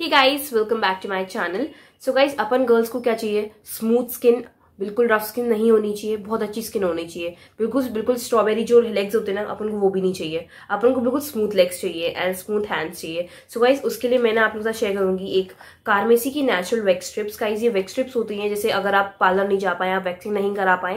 he guys welcome back to my channel so guys अपन girls को क्या चाहिए स्मूथ स्किन बिल्कुल रफ स्किन नहीं होनी चाहिए बहुत अच्छी स्किन होनी चाहिए बिल्कुल बिल्कुल स्ट्रॉबेरी जो लेग्स होते हैं ना अपन को वो भी नहीं चाहिए अपन को बिल्कुल स्मूथ लेग्स चाहिए एंड स्मूथ हैंड्स चाहिए सो गाइज उसके लिए मैंने आपके साथ शेयर करूंगी एक कार्मेसी की नेचुरल वैक्स स्ट्रिप्स गाइज ये वैक्स स्ट्रिप्स होती हैं जैसे अगर आप पार्लर नहीं जा पाए आप वैक्सीन नहीं करा पाए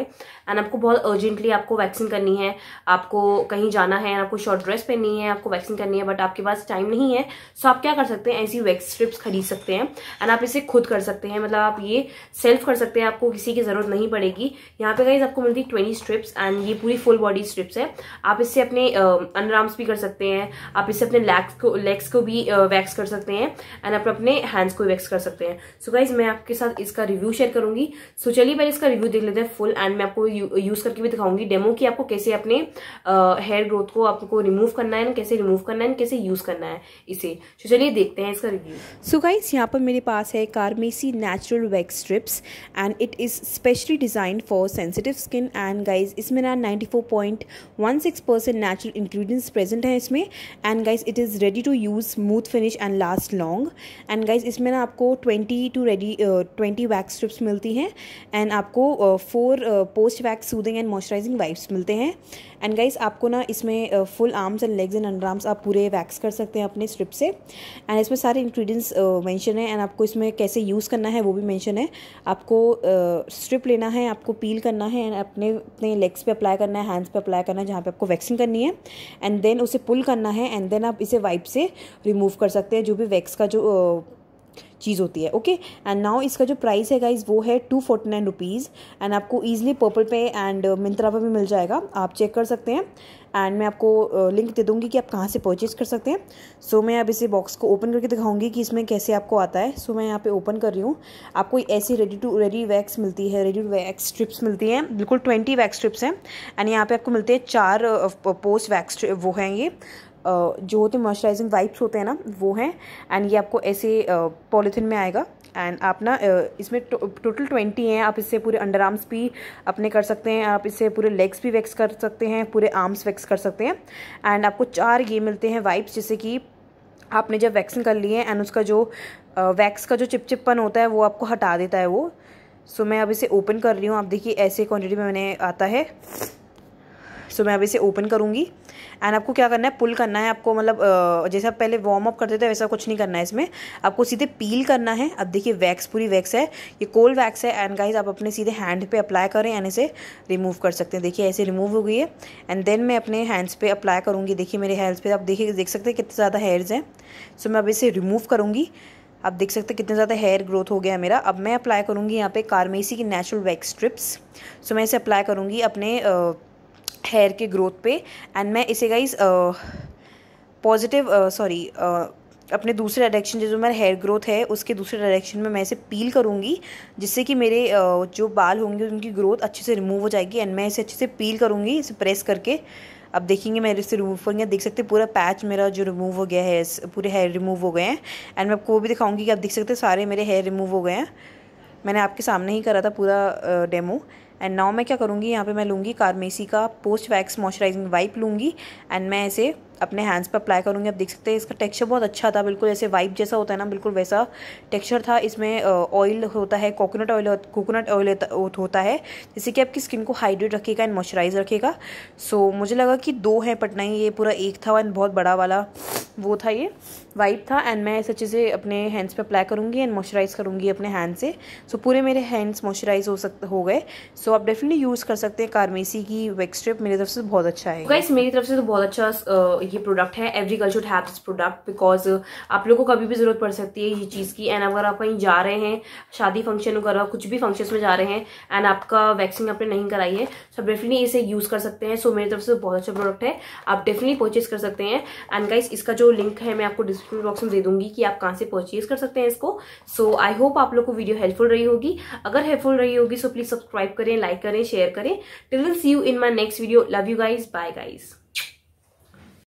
एंड आपको बहुत अर्जेंटली आपको वैक्सीन करनी है आपको कहीं जाना है आपको शॉर्ट ड्रेस पहननी है आपको वैक्सीन करनी है बट आपके पास टाइम नहीं है सो आप क्या कर सकते हैं ऐसी वैक्स स्ट्रिप्स खरीद सकते हैं एंड आप इसे खुद कर सकते हैं मतलब आप ये सेल्फ कर सकते हैं आपको किसी के ज़रूरत नहीं पड़ेगी यहाँ पे गाइज आपको मिलती है ट्वेंटी स्ट्रिप्स एंड ये पूरी फुल बॉडी स्ट्रिप्स है आप इससे अपने अंडर आर्म्स भी कर सकते हैं आप इससे अपने लेग्स को लेग्स को भी वैक्स कर सकते हैं एंड आप अपने हैंड्स को वैक्स कर सकते हैं सो so गाइज मैं आपके साथ इसका रिव्यू शेयर करूंगी सो so चलिए पहले इसका रिव्यू देख लेते हैं फुल एंड मैं आपको यूज़ करके भी दिखाऊंगी डेमो की आपको कैसे अपने हेयर ग्रोथ को आपको रिमूव करना है कैसे रिमूव करना है कैसे यूज़ करना है इसे सो चलिए देखते हैं इसका रिव्यू सो गाइज यहाँ पर मेरे पास है Carmesi natural wax strips and it is specially designed for sensitive skin and guys इसमें ना ninety four point one six percent natural ingredients present हैं इसमें and guys it is ready to use smooth finish and last long and guys इसमें ना आपको twenty two ready twenty wax strips मिलती हैं and आपको four post wax soothing and moisturising wipes मिलते हैं एंड गाइज आपको ना इसमें full arms and legs and under arms आप पूरे वैक्स कर सकते हैं अपने स्ट्रिप से एंड इसमें सारे इन्ग्रीडियंट्स मैंशन है एंड आपको इसमें कैसे यूज़ करना है वो भी मैंशन है आपको uh, स्ट्रिप लेना है आपको पील करना है एंड अपने अपने लेग्स पे अप्लाई करना है हैंड्स पे अप्लाई करना है जहाँ पे आपको वैक्सिंग करनी है एंड देन उसे पुल करना है एंड देन आप इसे वाइप से रिमूव कर सकते हैं जो भी वैक्स का जो चीज़ होती है ओके एंड नाउ इसका जो प्राइस है गाइज वो है two forty nine rupees and आपको ईजिली पर्पल पे एंड मिंत्रा पे भी मिल जाएगा आप चेक कर सकते हैं एंड मैं आपको लिंक uh, दे दूँगी कि आप कहाँ से परचेज कर सकते हैं सो so, मैं अब इसे बॉक्स को ओपन करके दिखाऊंगी कि इसमें कैसे आपको आता है सो so, मैं यहाँ पे ओपन कर रही हूँ आपको ऐसी रेडी टू रेडी वैक्स मिलती है रेडी टू वैक्स स्ट्रिप्स मिलती हैं बिल्कुल ट्वेंटी वैक्स स्ट्रिप्स हैं एंड यहाँ पे आपको मिलते हैं चार पोस्ट uh, वैक्स वो हैं ये जो होते मॉइस्चराइजिंग वाइप्स होते हैं ना वो हैं एंड ये आपको ऐसे पॉलीथिन में आएगा एंड आप ना इसमें टोटल ट्वेंटी हैं आप इससे पूरे अंडर आर्म्स भी अपने कर सकते हैं आप इससे पूरे लेग्स भी वैक्स कर सकते हैं पूरे आर्म्स वैक्स कर सकते हैं एंड आपको चार ये मिलते हैं वाइप्स जैसे कि आपने जब वैक्सिंग कर ली है एंड उसका जो वैक्स का जो चिपचिपन होता है वो आपको हटा देता है वो सो so, मैं अब इसे ओपन कर रही हूँ आप देखिए ऐसे क्वान्टिटी में मैंने आता है सो मैं अब इसे ओपन करूँगी एंड आपको क्या करना है पुल करना है आपको मतलब जैसे आप पहले वार्म अप करते थे वैसा कुछ नहीं करना है इसमें आपको सीधे पील करना है अब देखिए वैक्स पूरी वैक्स है ये कोल वैक्स है एंड गाइज आप अपने सीधे हैंड पे अप्लाई करें एंड इसे रिमूव कर सकते हैं देखिए ऐसे रिमूव हो गई है एंड देन मैं अपने हैंड्स पर अप्लाई करूँगी देखिए मेरे हैंड्स पर आप देखिए देख सकते हैं कितने ज़्यादा हेयर्स हैं सो मैं अब इसे रिमूव करूँगी आप देख सकते हैं कितने ज़्यादा हेयर ग्रोथ हो गया मेरा अब मैं अप्लाई करूँगी यहाँ पे कार्मेसी की नेचुरल वैक्स स्ट्रिप्स सो मैं इसे अप्लाई करूँगी अपने हेयर के ग्रोथ पे एंड मैं इसे गाइज पॉजिटिव सॉरी अपने दूसरे डायरेक्शन जो मेरा हेयर ग्रोथ है उसके दूसरे डायरेक्शन में मैं इसे पील करूँगी जिससे कि मेरे uh, जो बाल होंगे उनकी ग्रोथ अच्छे से रिमूव हो जाएगी एंड मैं इसे अच्छे से पील करूँगी इसे प्रेस करके अब देखेंगे मेरे से रिमूव करेंगे देख सकते हैं पूरा पैच मेरा जो रिमूव हो गया है पूरे हेयर रिमूव हो गए हैं एंड मैं आपको वो भी दिखाऊंगी कि आप देख सकते हैं सारे मेरे हेयर रिमूव हो गए हैं मैंने आपके सामने ही करा था पूरा डेमो uh, एंड नाउ मैं क्या करूँगी यहाँ पे मैं लूँगी कारमेसी का पोस्ट वैक्स मॉइस्चराइजिंग वाइप लूँगी एंड मैं इसे अपने हैंड्स पर अप्लाई करूँगी आप देख सकते हैं इसका टेक्सचर बहुत अच्छा था बिल्कुल जैसे वाइप जैसा होता है ना बिल्कुल वैसा टेक्सचर था इसमें ऑयल होता है कोकोनट ऑयल कोकोनट ऑयल होता है जिससे कि आपकी स्किन को हाइड्रेट रखेगा एंड मॉइस्चराइज रखेगा सो मुझे लगा कि दो हैं बट नहीं ये पूरा एक था एंड बहुत बड़ा वाला वो था ये वाइप था एंड मैं ऐसे चीज़ें से अपने हैंड्स पर अप्लाई करूँगी एंड मॉइस्चराइज करूँगी अपने हैंड से सो so, पूरे मेरे हैंड्स मॉइस्चराइज हो सक हो गए सो so, आप डेफिनेटली यूज़ कर सकते हैं कारमेसी की स्ट्रिप मेरी तरफ से बहुत अच्छा है गाइस मेरी तरफ से तो बहुत अच्छा ये प्रोडक्ट है every girl should have this product because आप लोगों को कभी भी ज़रूरत पड़ सकती है ये चीज़ की एंड अगर आप कहीं जा रहे हैं शादी फंक्शन वगैरह कुछ भी फंक्शन में जा रहे हैं एंड आपका वैक्सीन आपने नहीं कराई है सो आप डेफिनेटली इसे यूज़ कर सकते हैं सो so, मेरी तरफ से तो बहुत अच्छा प्रोडक्ट है आप डेफिनेटली परचेज कर सकते हैं एंड गाइस इसका जो लिंक है मैं आपको डिस्क्रिप्शन बॉक्स में दे दूंगी कि आप कहाँ से परचेज कर सकते हैं इसको सो आई होप आप लोग को वीडियो हेल्पफुल रही होगी अगर हेल्पफुल रही होगी सो प्लीज़ सब्सक्राइब करें लाइक करें शेयर करें till see you in my next video love you guys bye guys